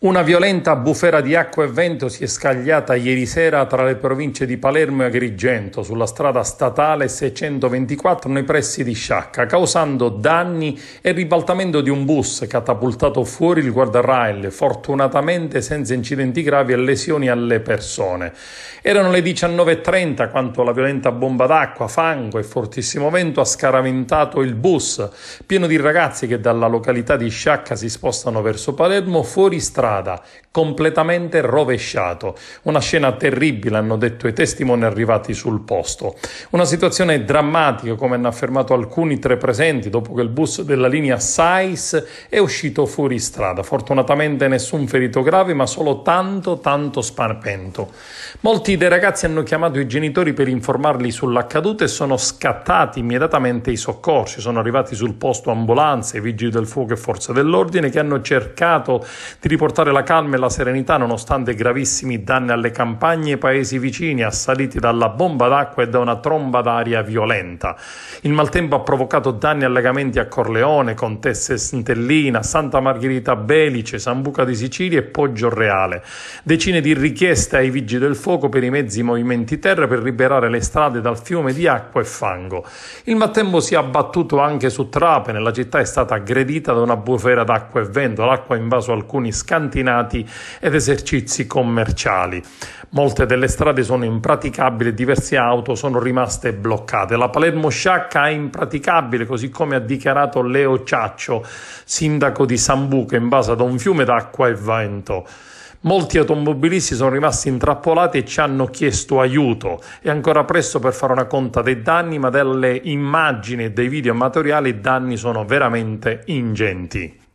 Una violenta bufera di acqua e vento si è scagliata ieri sera tra le province di Palermo e Agrigento sulla strada statale 624 nei pressi di Sciacca, causando danni e ribaltamento di un bus catapultato fuori il guardrail, fortunatamente senza incidenti gravi e lesioni alle persone. Erano le 19.30 quando la violenta bomba d'acqua, fango e fortissimo vento ha scaraventato il bus, pieno di ragazzi che dalla località di Sciacca si spostano verso Palermo fuori strada strada, completamente rovesciato. Una scena terribile, hanno detto i testimoni arrivati sul posto. Una situazione drammatica, come hanno affermato alcuni tre presenti, dopo che il bus della linea SAIS è uscito fuori strada. Fortunatamente nessun ferito grave, ma solo tanto, tanto sparpento. Molti dei ragazzi hanno chiamato i genitori per informarli sull'accaduto e sono scattati immediatamente i soccorsi. Sono arrivati sul posto ambulanze, vigili del fuoco e forze dell'ordine che hanno cercato di riportare riportare la calma e la serenità nonostante gravissimi danni alle campagne e paesi vicini assaliti dalla bomba d'acqua e da una tromba d'aria violenta. Il maltempo ha provocato danni a legamenti a Corleone, Contesse Sintellina, Santa Margherita Belice, Sambuca di Sicilia e Poggio Reale. Decine di richieste ai vigili del fuoco per i mezzi movimenti terra per liberare le strade dal fiume di acqua e fango. Il maltempo si è abbattuto anche su Trapene, la città è stata aggredita da una bufera d'acqua e vento, l'acqua ha invaso alcuni scandali cantinati ed esercizi commerciali. Molte delle strade sono impraticabili e diverse auto sono rimaste bloccate. La Palermo Sciacca è impraticabile, così come ha dichiarato Leo Ciaccio, sindaco di Sambuca, in base ad un fiume d'acqua e vento. Molti automobilisti sono rimasti intrappolati e ci hanno chiesto aiuto. È ancora presto per fare una conta dei danni, ma dalle immagini e dei video amatoriali i danni sono veramente ingenti.